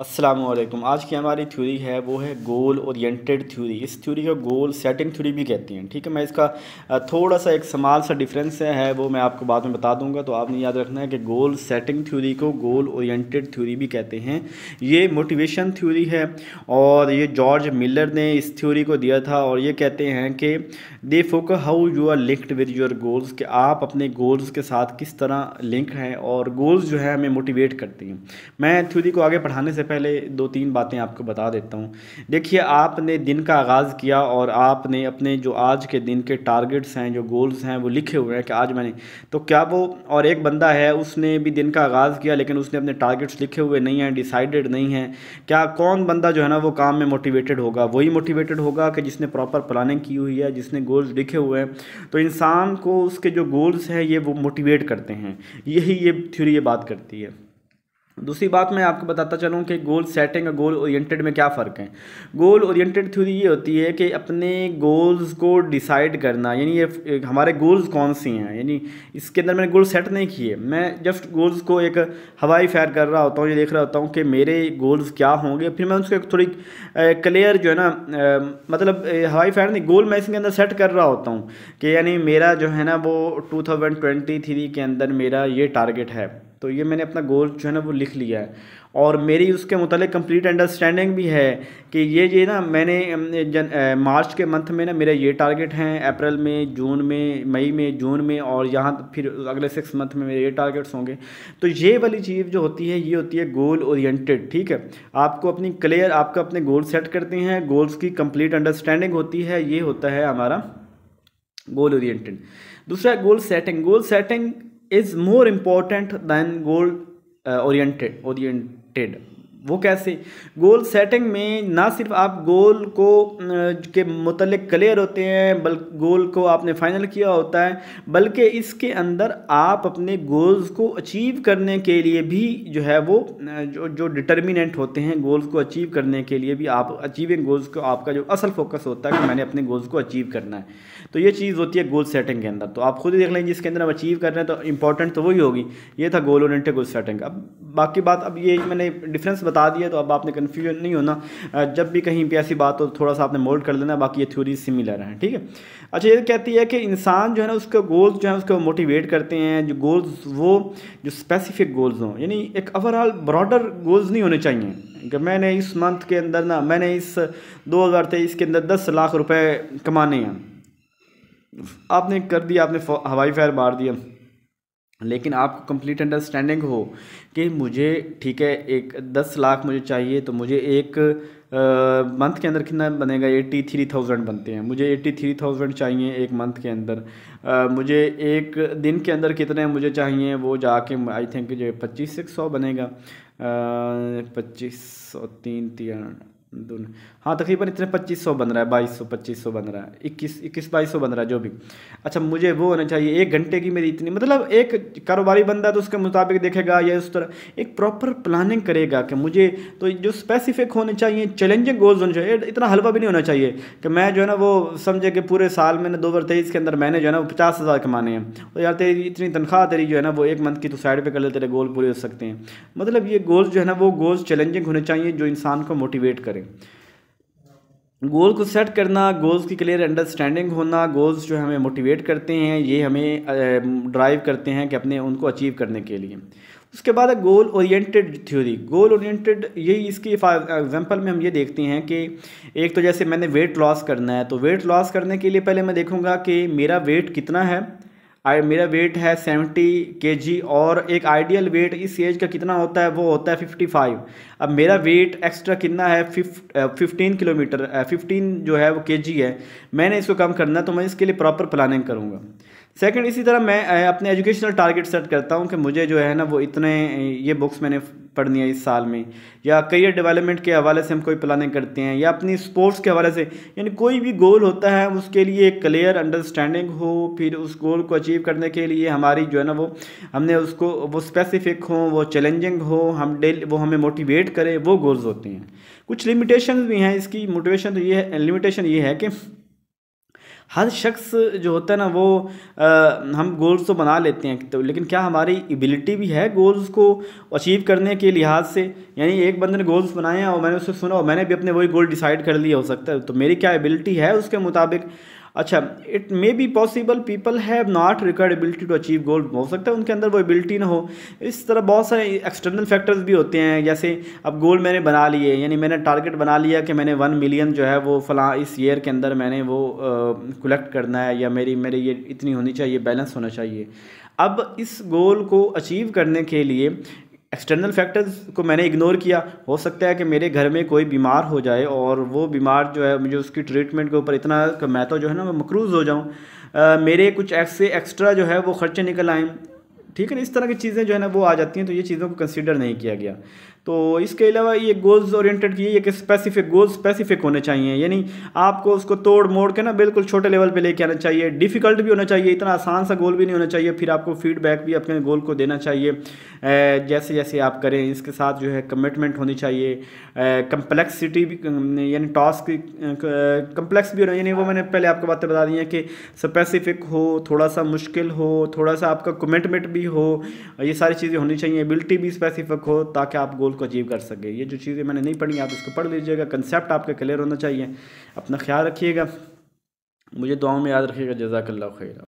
असलम आज की हमारी थ्योरी है वो है गोल ओरिएंटेड थ्योरी इस थ्योरी को गोल सेटिंग थ्योरी भी कहती हैं ठीक है मैं इसका थोड़ा सा एक समाल सा डिफरेंस है वो मैं आपको बाद में बता दूंगा तो आपने याद रखना है कि गोल सेटिंग थ्योरी को गोल ओरिएंटेड थ्योरी भी कहते हैं ये मोटिवेशन थ्योरी है और ये जॉर्ज मिलर ने इस थ्योरी को दिया था और ये कहते हैं कि they focus how you are linked with your goals कि आप अपने गोल्स के साथ किस तरह लिंक हैं और गोल्स जो है हमें मोटिवेट करती हैं मैं थ्योरी को आगे पढ़ाने से पहले दो तीन बातें आपको बता देता हूँ देखिए आपने दिन का आगाज़ किया और आपने अपने जो आज के दिन के टारगेट्स हैं जो गोल्स हैं वो लिखे हुए हैं कि आज मैंने तो क्या वो और एक बंदा है उसने भी दिन का आगाज़ किया लेकिन उसने अपने टारगेट्स लिखे हुए नहीं हैं डिसाइडेड नहीं हैं क्या कौन बंदा जो है ना वो काम में मोटिवेटेड होगा वही मोटिवेटेड होगा कि जिसने प्रॉपर प्लानिंग की हुई है जिसने गोल्स लिखे हुए हैं तो इंसान को उसके जो गोल्स हैं ये वो मोटिवेट करते हैं यही ये थ्योरी ये बात करती है दूसरी बात मैं आपको बताता चलूँ कि गोल सेटिंग और गोल ओरिएंटेड में क्या फ़र्क है गोल ओरिएंटेड थ्योरी ये होती है कि अपने गोल्स को डिसाइड करना यानी ये हमारे गोल्स कौन सी हैं यानी इसके अंदर मैंने गोल सेट नहीं किए मैं जस्ट गोल्स को एक हवाई फायर कर रहा होता हूँ ये देख रहा होता हूँ कि मेरे गोल्स क्या होंगे फिर मैं उसको एक थोड़ी क्लियर जो है ना मतलब हवाई फायर नहीं गोल मैं इसके अंदर सेट कर रहा होता हूँ कि यानी मेरा जो है ना वो टू के अंदर मेरा ये टारगेट है तो ये मैंने अपना गोल जो है ना वो लिख लिया है और मेरी उसके मतलब कंप्लीट अंडरस्टैंडिंग भी है कि ये ये ना मैंने जन मार्च के मंथ में ना मेरे ये टारगेट हैं अप्रैल में जून में मई में जून में और यहाँ फिर अगले सिक्स मंथ में मेरे ये टारगेट्स होंगे तो ये वाली चीज़ जो होती है ये होती है गोल ओरिएंटेड ठीक है आपको अपनी क्लियर आपका अपने गोल सेट करते हैं गोल्स की कम्प्लीट अंडरस्टैंडिंग होती है ये होता है हमारा गोल ओरिएंटेड दूसरा goal setting goal setting is more important than goal uh, oriented oriented वो कैसे गोल सेटिंग में ना सिर्फ आप गोल को के मतलब क्लियर होते हैं बल्कि गोल को आपने फाइनल किया होता है बल्कि इसके अंदर आप अपने गोल्स को अचीव करने के लिए भी जो है वो जो जो डिटर्मिनेंट होते हैं गोल्स को अचीव करने के लिए भी आप अचीविंग गोल्स को आपका जो असल फोकस होता है कि मैंने अपने गोल्स को अचीव करना है तो ये चीज़ होती है गोल सेटिंग के अंदर तो आप खुद ही देख लेंगे इसके अंदर हम अचीव कर रहे हैं तो इंपॉर्टेंट तो वही होगी ये था गोल ओरिएंटेड गोल सेटिंग अब बाकी बात अब ये मैंने डिफरेंस बता दिया तो अब आपने कन्फ्यूजन नहीं होना जब भी कहीं भी ऐसी बात हो तो थोड़ा सा आपने मोल्ड कर लेना बाकी ये थ्योरी सिमिलर हैं ठीक है अच्छा ये कहती है कि इंसान जो है ना उसका गोल्स जो है उसको मोटिवेट करते हैं जो गोल्स वो जो स्पेसिफिक गोल्स हों यानी एक ओवरऑल ब्रॉडर गोल्स नहीं होने चाहिए कि मैंने इस मंथ के अंदर ना मैंने इस दो हज़ार तेईस के अंदर दस लाख रुपए कमाने हैं आपने कर दिया आपने हवाई फायर मार दिया लेकिन आपको कंप्लीट अंडरस्टैंडिंग हो कि मुझे ठीक है एक दस लाख मुझे चाहिए तो मुझे एक मंथ के अंदर कितना बनेगा एट्टी थ्री थाउजेंड बनते हैं मुझे एट्टी थ्री थाउजेंड चाहिए एक मंथ के अंदर आ, मुझे एक दिन के अंदर कितने मुझे चाहिए वो जाके आई थिंक जो पच्चीस सिक्स सौ बनेगा पच्चीस सौ तीन तीन दोनों हाँ तकरीबन इतने पच्चीस सौ बन रहा है बाईस सौ पच्चीस सौ बन रहा है इक्कीस इक्कीस बाईस सौ बन रहा है जो भी अच्छा मुझे वो होना चाहिए एक घंटे की मेरी इतनी मतलब एक कारोबारी बंदा तो उसके मुताबिक देखेगा या उस तरह एक प्रॉपर प्लानिंग करेगा कि मुझे तो जो स्पेसिफिक होने चाहिए चैलेंजिंग गोल्स होने चाहिए इतना हलवा भी नहीं होना चाहिए कि मैं जो है ना वो समझे कि पूरे साल में ना दो हज़ार तेईस के अंदर मैंने जो है ना वो पचास हज़ार कमाने हैं और यार तेरी इतनी तनख्वाह तेरी जो है ना वो एक मंथ की तो साइड पर कर ले तेरे गोल पूरे हो सकते हैं मतलब ये गोल्स जो है ना वो गोल्स चैलेंजिंग होने चाहिए जो इंसान को मोटिवेट करें करें गोल को सेट करना गोल्स की क्लियर अंडरस्टैंडिंग होना गोल्स जो हमें मोटिवेट करते हैं ये हमें ड्राइव करते हैं कि अपने उनको अचीव करने के लिए उसके बाद है goal oriented theory goal oriented यही इसकी एग्जांपल में हम ये देखते हैं कि एक तो जैसे मैंने वेट लॉस करना है तो वेट लॉस करने के लिए पहले मैं देखूँगा कि मेरा वेट कितना है आई मेरा वेट है सेवेंटी के जी और एक आइडियल वेट इस एज का कितना होता है वो होता है फिफ्टी फाइव अब मेरा वेट एक्स्ट्रा कितना है फिफ्टीन किलोमीटर फिफ्टीन जो है वो के जी है मैंने इसको कम करना है तो मैं इसके लिए प्रॉपर प्लानिंग करूँगा सेकंड इसी तरह मैं अपने एजुकेशनल टारगेट सेट करता हूँ कि मुझे जो है ना वो इतने ये बुक्स मैंने पढ़नी है इस साल में या करियर डेवलपमेंट के हवाले से हम कोई प्लानिंग करते हैं या अपनी स्पोर्ट्स के हवाले से यानी कोई भी गोल होता है उसके लिए एक क्लियर अंडरस्टैंडिंग हो फिर उस गोल को अचीव करने के लिए हमारी जो है ना वो हमने उसको वो स्पेसिफिक हो वो चैलेंजिंग हो हम डेली वो हमें मोटिवेट करें वो गोल्स होते हैं कुछ लिमिटेशन भी हैं इसकी मोटिवेशन तो ये है लिमिटेशन ये है कि हर शख्स जो होता है ना वो आ, हम गोल्स तो बना लेते हैं तो लेकिन क्या हमारी एबिलिटी भी है गोल्स को अचीव करने के लिहाज से यानी एक बंदे ने गोल्स बनाए हैं और मैंने उससे सुना और मैंने भी अपने वही गोल डिसाइड कर लिया हो सकता है तो मेरी क्या एबिलिटी है उसके मुताबिक अच्छा it may be possible people have not required ability to achieve goal हो सकता है उनके अंदर वो एबिलिटी ना हो इस तरह बहुत सारे एक्सटर्नल फैक्टर्स भी होते हैं जैसे अब गोल मैंने बना लिए यानी मैंने टारगेट बना लिया कि मैंने वन मिलियन जो है वो फला इस ईयर के अंदर मैंने वो कलेक्ट करना है या मेरी मेरी ये इतनी होनी चाहिए बैलेंस होना चाहिए अब इस गोल को अचीव करने के लिए एक्सटर्नल फैक्टर्स को मैंने इग्नोर किया हो सकता है कि मेरे घर में कोई बीमार हो जाए और वो बीमार जो है मुझे उसकी ट्रीटमेंट के ऊपर इतना मैं तो जो है ना मैं मकरूज़ हो जाऊँ मेरे कुछ ऐसे एक्स्ट्रा जो है वो खर्चे निकल आएँ ठीक है ना इस तरह की चीज़ें जो है ना वो आ जाती हैं तो ये चीज़ों को कंसिडर नहीं किया गया तो इसके अलावा ये गोल्स ओरिएंटेड की ये कि स्पेसिफिक गोल्स स्पेसिफिक होने चाहिए यानी आपको उसको तोड़ मोड़ के ना बिल्कुल छोटे लेवल पे लेके आना चाहिए डिफ़िकल्ट भी होना चाहिए इतना आसान सा गोल भी नहीं होना चाहिए फिर आपको फीडबैक भी अपने गोल को देना चाहिए जैसे जैसे आप करें इसके साथ जो है कमिटमेंट होनी चाहिए कम्प्लेक्सिटी भी यानी टास्क कम्प्लेक्स भी होना यानी वो मैंने पहले आपको बातें बता दी हैं कि स्पेसिफिक हो थोड़ा सा मुश्किल हो थोड़ा सा आपका कमिटमेंट भी हो ये सारी चीज़ें होनी चाहिए एबिलिटी भी स्पेसिफिक हो ताकि आप गोल को अचीव कर सके ये जो चीज़ें मैंने नहीं पढ़ी आप इसको पढ़ लीजिएगा कंसेप्ट आपका क्लियर होना चाहिए अपना ख्याल रखिएगा मुझे दुआओं में याद रखिएगा जजाकल्ला खैर